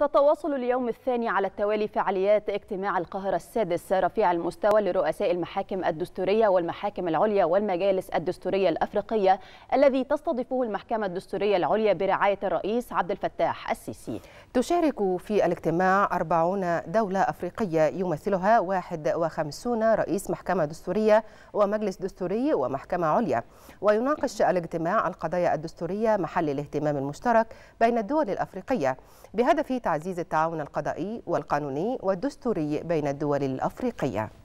تتواصل اليوم الثاني على التوالي فعاليات اجتماع القاهرة السادس رفيع المستوى لرؤساء المحاكم الدستورية والمحاكم العليا والمجالس الدستورية الأفريقية الذي تستضيفه المحكمة الدستورية العليا برعاية الرئيس عبد الفتاح السيسي تشارك في الاجتماع 40 دولة أفريقية يمثلها 51 رئيس محكمة دستورية ومجلس دستوري ومحكمة عليا ويناقش الاجتماع القضايا الدستورية محل الاهتمام المشترك بين الدول الأفريقية بهدف تعزيز التعاون القضائي والقانوني والدستوري بين الدول الأفريقية